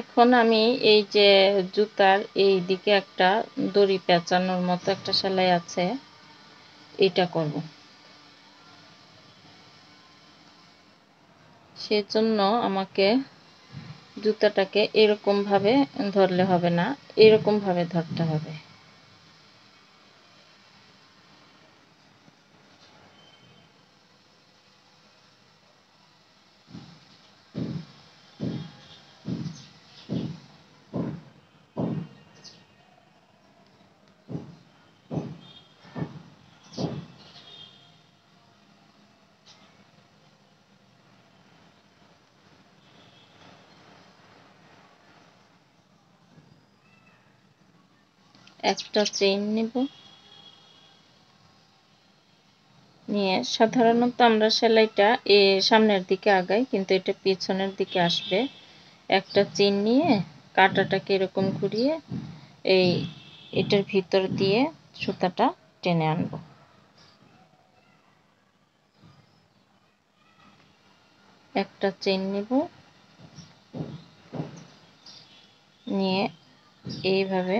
এখন আমি এই যে জুতার এই দিকে একটা দড়ি পেঁচানোর মতো একটা সেলাই আছে এটা করব সেজন্য আমাকে জুতাটাকে এরকমভাবে ধরলে হবে না এরকমভাবে ধরতে হবে একটা চেইন নেব নিয়ে সাধারণত আমরা সেলাইটা এ সামনের দিকে আগাই কিন্তু এটা পিছনের দিকে আসবে একটা চেন নিয়ে কাটাটাকে এরকম ঘুরিয়ে এই এটার ভিতর দিয়ে সুতাটা টেনে আনব একটা চেন নেব নিয়ে এইভাবে